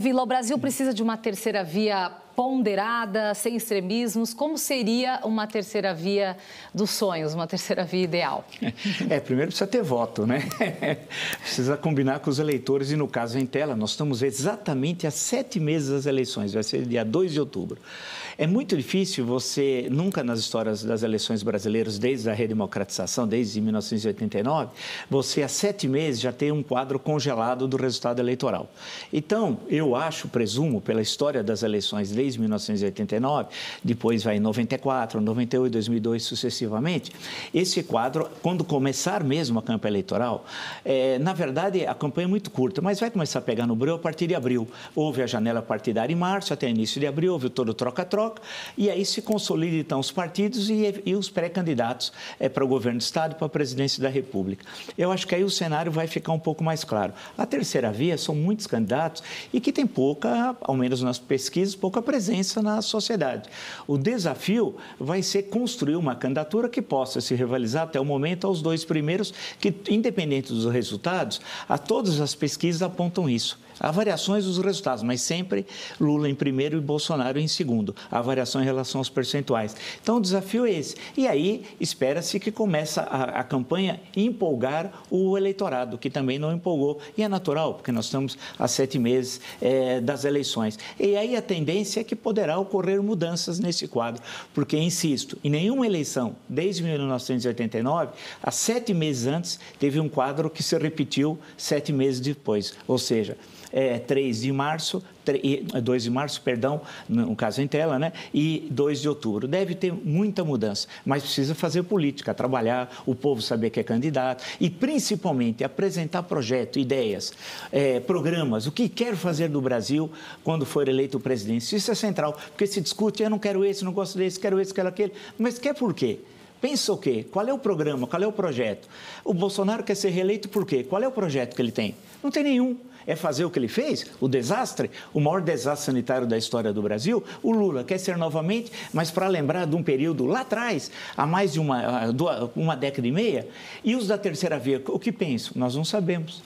Vila, o Brasil precisa de uma terceira via ponderada, sem extremismos, como seria uma terceira via dos sonhos, uma terceira via ideal? É, primeiro precisa ter voto, né? Precisa combinar com os eleitores e, no caso em tela, nós estamos exatamente a sete meses das eleições, vai ser dia 2 de outubro. É muito difícil você, nunca nas histórias das eleições brasileiras, desde a redemocratização, desde 1989, você há sete meses já tem um quadro congelado do resultado eleitoral. Então, eu acho, presumo, pela história das eleições desde 1989, depois vai em 94, 98, 2002, sucessivamente. Esse quadro, quando começar mesmo a campanha eleitoral, é, na verdade a campanha é muito curta, mas vai começar a pegar no breu a partir de abril. Houve a janela partidária em março, até início de abril, houve todo o troca-troca, e aí se consolidam então, os partidos e, e os pré-candidatos é, para o governo do Estado e para a presidência da República. Eu acho que aí o cenário vai ficar um pouco mais claro. A terceira via são muitos candidatos e que tem pouca, ao menos nas pesquisas, pouca presença presença na sociedade. O desafio vai ser construir uma candidatura que possa se rivalizar até o momento aos dois primeiros, que, independente dos resultados, a todas as pesquisas apontam isso. Há variações dos resultados, mas sempre Lula em primeiro e Bolsonaro em segundo. Há variação em relação aos percentuais. Então, o desafio é esse. E aí, espera-se que comece a, a campanha empolgar o eleitorado, que também não empolgou. E é natural, porque nós estamos há sete meses é, das eleições. E aí, a tendência é que poderá ocorrer mudanças nesse quadro, porque, insisto, em nenhuma eleição, desde 1989, há sete meses antes, teve um quadro que se repetiu sete meses depois. Ou seja, é, 3 de março, 3, 2 é, de março, perdão, no caso em tela, né? E 2 de outubro. Deve ter muita mudança, mas precisa fazer política, trabalhar, o povo saber que é candidato e, principalmente, apresentar projeto, ideias, é, programas, o que quer fazer do Brasil quando for eleito presidente. Isso é central, porque se discute, eu não quero esse, não gosto desse, quero esse, quero aquele. Mas quer por quê? pensa o quê? Qual é o programa? Qual é o projeto? O Bolsonaro quer ser reeleito por quê? Qual é o projeto que ele tem? Não tem nenhum. É fazer o que ele fez, o desastre, o maior desastre sanitário da história do Brasil. O Lula quer ser novamente, mas para lembrar de um período lá atrás, há mais de uma, uma década e meia. E os da terceira via, o que pensam? Nós não sabemos.